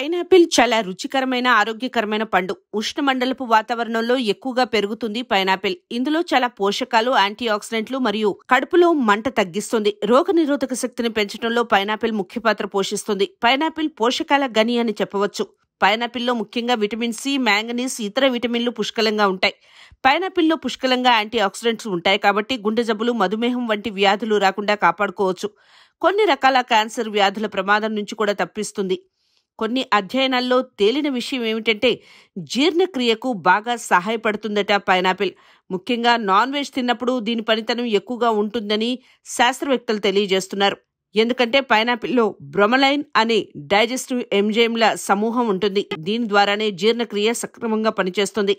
pineapple చాలా రుచికరమైన ఆరోగ్యకరమైన పండు ఉష్ణమండలపు వాతావరణంలో ఎక్కువగా పెరుగుతుంది పైనాపిల్ ఇందులో చాలా పోషకాలు యాంటీ ఆక్సిడెంట్లు మరియు కడుపులో మంట తగ్గిస్తుంది రోగనిరోధక శక్తిని పెంచడంలో పైనాపిల్ ముఖ్య పాత్ర పోషిస్తుంది పైనాపిల్ పోషకాల గని అని చెప్పవచ్చు పైనాపిల్లో ముఖ్యంగా విటమిన్ సి మ్యాంగనీస్ ఇతర విటమిన్లు పుష్కలంగా ఉంటాయి పైనాపిల్లో పుష్కలంగా యాంటీ ఆక్సిడెంట్స్ ఉంటాయి కాబట్టి గుండె జబ్బులు మధుమేహం వంటి వ్యాధులు రాకుండా కాపాడుకోవచ్చు కొన్ని రకాల క్యాన్సర్ వ్యాధుల ప్రమాదం నుంచి కూడా తప్పిస్తుంది కొన్ని అధ్యయనాల్లో తేలిన విషయం ఏమిటంటే జీర్ణక్రియకు బాగా సహాయపడుతుందట పైనాపిల్ ముఖ్యంగా నాన్ వెజ్ తిన్నప్పుడు దీని పనితనం ఎక్కువగా ఉంటుందని శాస్త్రవేత్తలు తెలియజేస్తున్నారు ఎందుకంటే పైనాపిల్లో బ్రొమలైన్ అనే డైజెస్టివ్ ఎంజైమ్ల సమూహం ఉంటుంది దీని ద్వారానే జీర్ణక్రియ సక్రమంగా పనిచేస్తుంది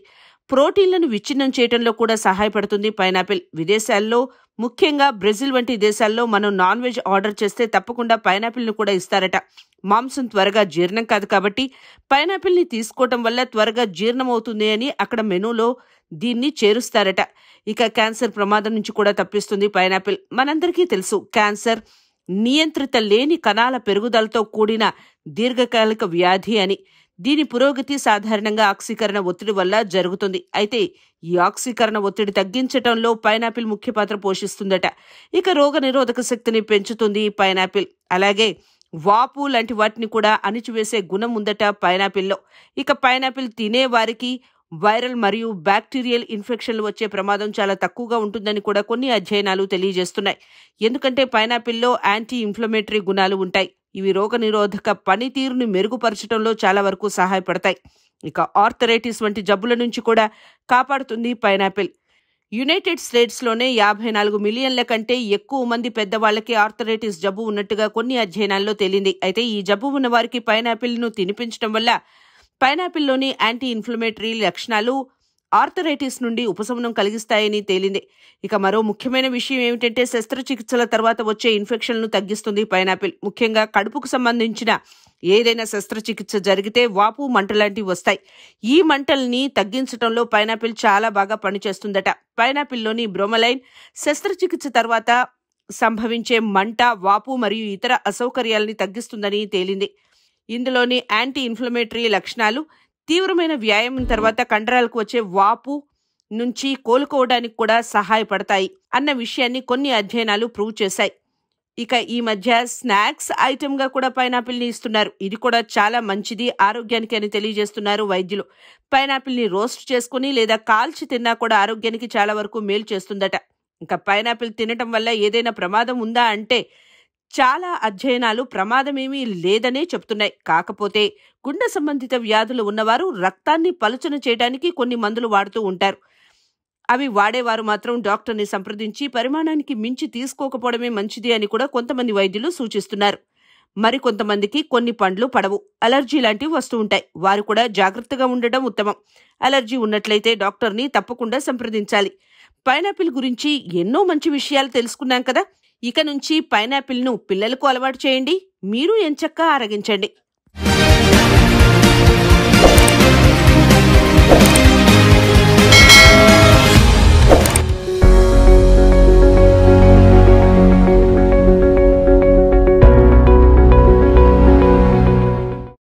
ప్రోటీన్లను విచ్ఛిన్నం చేయడంలో కూడా సహాయపడుతుంది పైనాపిల్ విదేశాల్లో ముఖ్యంగా బ్రెజిల్ వంటి దేశాల్లో మనం నాన్ వెజ్ ఆర్డర్ చేస్తే తప్పకుండా పైనాపిల్ను కూడా ఇస్తారట మాంసం త్వరగా జీర్ణం కాదు కాబట్టి పైనాపిల్ని తీసుకోవటం వల్ల త్వరగా జీర్ణమవుతుంది అని అక్కడ మెనూలో దీన్ని చేరుస్తారట ఇక క్యాన్సర్ ప్రమాదం నుంచి కూడా తప్పిస్తుంది పైనాపిల్ మనందరికీ తెలుసు క్యాన్సర్ నియంత్రిత లేని కణాల పెరుగుదలతో కూడిన దీర్ఘకాలిక వ్యాధి అని దీని పురోగతి సాధారణంగా ఆక్సీకరణ ఒత్తిడి వల్ల జరుగుతుంది అయితే ఈ ఆక్సీకరణ ఒత్తిడి తగ్గించటంలో పైనాపిల్ ముఖ్య పాత్ర పోషిస్తుందట ఇక రోగనిరోధక శక్తిని పెంచుతుంది పైనాపిల్ అలాగే వాపు లాంటి వాటిని కూడా అణిచివేసే గుణం ఉందట పైనాపిల్లో ఇక పైనాపిల్ తినే వారికి వైరల్ మరియు బ్యాక్టీరియల్ ఇన్ఫెక్షన్లు వచ్చే ప్రమాదం చాలా తక్కువగా ఉంటుందని కూడా కొన్ని అధ్యయనాలు తెలియజేస్తున్నాయి ఎందుకంటే పైనాపిల్లో యాంటీ ఇన్ఫ్లమేటరీ గుణాలు ఉంటాయి ఇవి రోగనిరోధక పనితీరుని మెరుగుపరచడంలో చాలా వరకు సహాయపడతాయి ఇక ఆర్థరైటిస్ వంటి జబ్బుల నుంచి కూడా కాపాడుతుంది పైనాపిల్ యునైటెడ్ స్టేట్స్లోనే యాభై నాలుగు మిలియన్ల కంటే ఎక్కువ మంది పెద్దవాళ్లకి ఆర్థరైటిస్ జబ్బు ఉన్నట్టుగా కొన్ని అధ్యయనాల్లో తేలింది అయితే ఈ జబ్బు ఉన్న వారికి పైనాపిల్ను తినిపించడం వల్ల పైనాపిల్లోని యాంటీ ఇన్ఫ్లమేటరీ లక్షణాలు ఆర్థరైటిస్ నుండి ఉపశమనం కలిగిస్తాయని తేలింది ఇక మరో ముఖ్యమైన విషయం ఏమిటంటే శస్త్రచికిత్సల తర్వాత వచ్చే ఇన్ఫెక్షన్లను తగ్గిస్తుంది పైనాపిల్ ముఖ్యంగా కడుపుకు సంబంధించిన ఏదైనా శస్త్రచికిత్స జరిగితే వాపు మంట లాంటివి వస్తాయి ఈ మంటల్ని తగ్గించడంలో పైనాపిల్ చాలా బాగా పనిచేస్తుందట పైనాపిల్లోని బ్రోమలైన్ శస్త్రచికిత్స తర్వాత సంభవించే మంట వాపు మరియు ఇతర అసౌకర్యాలని తగ్గిస్తుందని తేలింది ఇందులోని యాంటీ ఇన్ఫ్లమేటరీ లక్షణాలు తీవ్రమైన వ్యాయామం తర్వాత కండరాలకు వచ్చే వాపు నుంచి కోలుకోవడానికి కూడా సహాయపడతాయి అన్న విషయాన్ని కొన్ని అధ్యయనాలు ప్రూవ్ చేశాయి ఇక ఈ మధ్య స్నాక్స్ ఐటెంగా కూడా పైనాపిల్ని ఇస్తున్నారు ఇది కూడా చాలా మంచిది ఆరోగ్యానికి అని తెలియజేస్తున్నారు వైద్యులు పైనాపిల్ని రోస్ట్ చేసుకుని లేదా కాల్చి తిన్నా కూడా ఆరోగ్యానికి చాలా వరకు మేలు చేస్తుందట ఇంకా పైనాపిల్ తినటం వల్ల ఏదైనా ప్రమాదం ఉందా అంటే చాలా అధ్యయనాలు ప్రమాదమేమీ లేదనే చెప్తున్నాయి కాకపోతే గుండె సంబంధిత వ్యాధులు ఉన్నవారు రక్తాన్ని పలుచన చేయడానికి కొన్ని మందులు వాడుతూ ఉంటారు అవి వాడేవారు మాత్రం డాక్టర్ని సంప్రదించి పరిమాణానికి మించి తీసుకోకపోవడమే మంచిది అని కూడా కొంతమంది వైద్యులు సూచిస్తున్నారు మరికొంతమందికి కొన్ని పండ్లు పడవు అలర్జీ లాంటివి వస్తూ ఉంటాయి వారు కూడా జాగ్రత్తగా ఉండటం ఉత్తమం అలర్జీ ఉన్నట్లయితే డాక్టర్ని తప్పకుండా సంప్రదించాలి పైనాపిల్ గురించి ఎన్నో మంచి విషయాలు తెలుసుకున్నాం కదా ఇక నుంచి పైనాపిల్ను పిల్లలకు అలవాటు చేయండి మీరు ఎంచక్కా ఆరగించండి